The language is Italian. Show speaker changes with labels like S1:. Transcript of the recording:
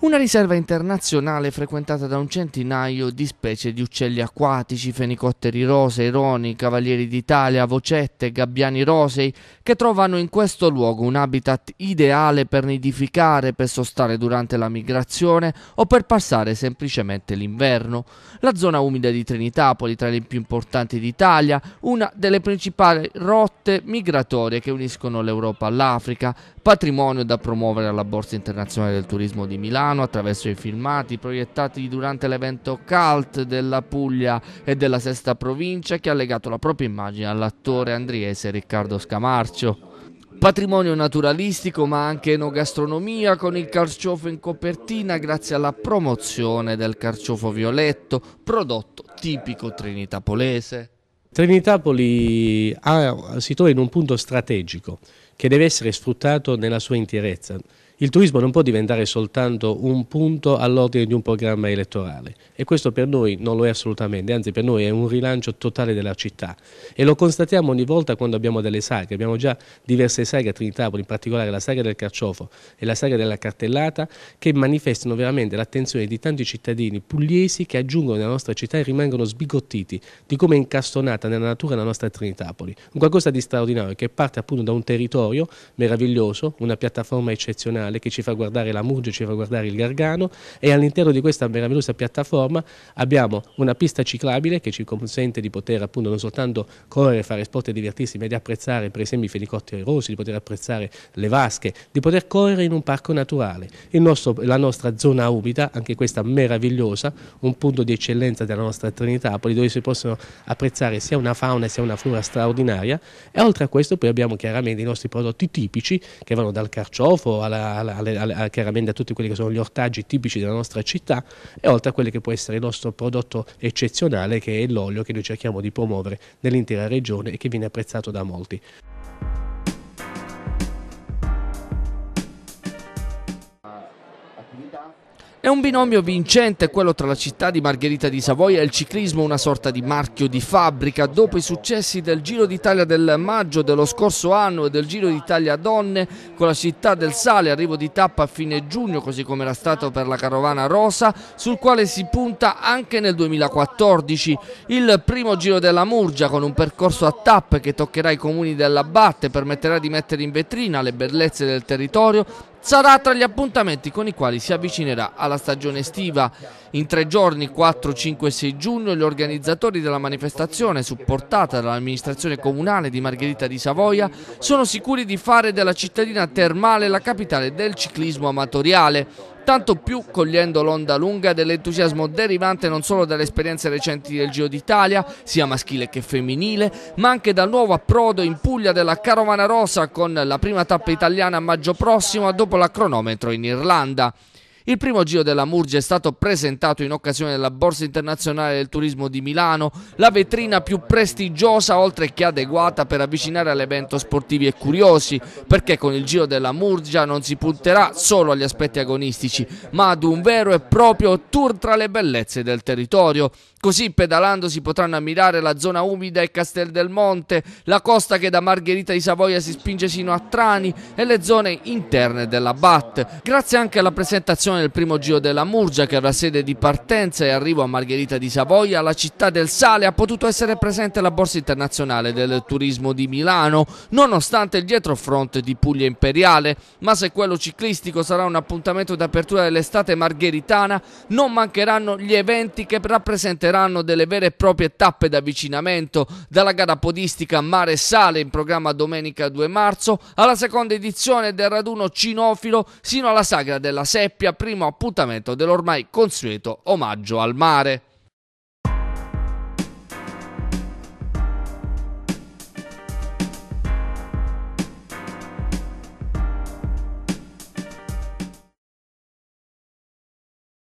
S1: Una riserva internazionale frequentata da un centinaio di specie di uccelli acquatici, fenicotteri rosei, roni, cavalieri d'Italia, vocette, gabbiani rosei, che trovano in questo luogo un habitat ideale per nidificare, per sostare durante la migrazione o per passare semplicemente l'inverno. La zona umida di Trinitapoli, tra le più importanti d'Italia, una delle principali rotte migratorie che uniscono l'Europa all'Africa, patrimonio da promuovere alla Borsa Internazionale del Turismo di Milano, Milano attraverso i filmati proiettati durante l'evento Cult della Puglia e della Sesta Provincia che ha legato la propria immagine all'attore andriese Riccardo Scamarcio patrimonio naturalistico ma anche enogastronomia con il carciofo in copertina grazie alla promozione del carciofo violetto, prodotto tipico trinitapolese.
S2: Trinitapoli ha, si trova in un punto strategico che deve essere sfruttato nella sua interezza. Il turismo non può diventare soltanto un punto all'ordine di un programma elettorale e questo per noi non lo è assolutamente, anzi per noi è un rilancio totale della città e lo constatiamo ogni volta quando abbiamo delle sagre, abbiamo già diverse sagre a Trinitapoli, in particolare la sagra del carciofo e la sagra della cartellata che manifestano veramente l'attenzione di tanti cittadini pugliesi che aggiungono nella nostra città e rimangono sbigottiti di come è incastonata nella natura la nostra Trinitapoli, un qualcosa di straordinario che parte appunto da un territorio meraviglioso, una piattaforma eccezionale nazionale che ci fa guardare la Murgia, ci fa guardare il Gargano e all'interno di questa meravigliosa piattaforma abbiamo una pista ciclabile che ci consente di poter appunto non soltanto correre, fare sport e divertirsi, ma di apprezzare per esempio i felicotteri rossi, di poter apprezzare le vasche, di poter correre in un parco naturale. Nostro, la nostra zona umida, anche questa meravigliosa, un punto di eccellenza della nostra Trinitapoli dove si possono apprezzare sia una fauna sia una flora straordinaria e oltre a questo poi abbiamo chiaramente i nostri prodotti tipici che vanno dal carciofo alla alle, alle, chiaramente a tutti quelli che sono gli ortaggi tipici della nostra città e oltre a quello che può essere il nostro prodotto eccezionale che è l'olio che noi cerchiamo di promuovere nell'intera regione e che viene apprezzato da molti.
S1: È un binomio vincente quello tra la città di Margherita di Savoia e il ciclismo, una sorta di marchio di fabbrica. Dopo i successi del Giro d'Italia del maggio dello scorso anno e del Giro d'Italia donne con la città del sale, arrivo di tappa a fine giugno, così come era stato per la carovana rosa, sul quale si punta anche nel 2014. Il primo Giro della Murgia con un percorso a tappe che toccherà i comuni dell'Abatte, permetterà di mettere in vetrina le bellezze del territorio sarà tra gli appuntamenti con i quali si avvicinerà alla stagione estiva. In tre giorni, 4, 5 e 6 giugno, gli organizzatori della manifestazione, supportata dall'amministrazione comunale di Margherita di Savoia, sono sicuri di fare della cittadina termale la capitale del ciclismo amatoriale tanto più cogliendo l'onda lunga dell'entusiasmo derivante non solo dalle esperienze recenti del Giro d'Italia, sia maschile che femminile, ma anche dal nuovo approdo in Puglia della Carovana Rosa con la prima tappa italiana a maggio prossimo dopo la cronometro in Irlanda. Il primo giro della Murgia è stato presentato in occasione della Borsa Internazionale del Turismo di Milano, la vetrina più prestigiosa oltre che adeguata per avvicinare all'evento sportivi e curiosi, perché con il giro della Murgia non si punterà solo agli aspetti agonistici, ma ad un vero e proprio tour tra le bellezze del territorio. Così pedalando si potranno ammirare la zona umida e Castel del Monte, la costa che da Margherita di Savoia si spinge sino a Trani e le zone interne della BAT. Grazie anche alla presentazione nel primo giro della Murgia che era sede di partenza e arrivo a Margherita di Savoia, la città del sale, ha potuto essere presente la borsa internazionale del turismo di Milano, nonostante il dietrofront di Puglia Imperiale, ma se quello ciclistico sarà un appuntamento d'apertura dell'estate margheritana, non mancheranno gli eventi che rappresenteranno delle vere e proprie tappe d'avvicinamento, dalla gara podistica Mare Sale in programma domenica 2 marzo alla seconda edizione del raduno cinofilo sino alla sagra della Seppia, prima primo appuntamento dell'ormai consueto omaggio al mare.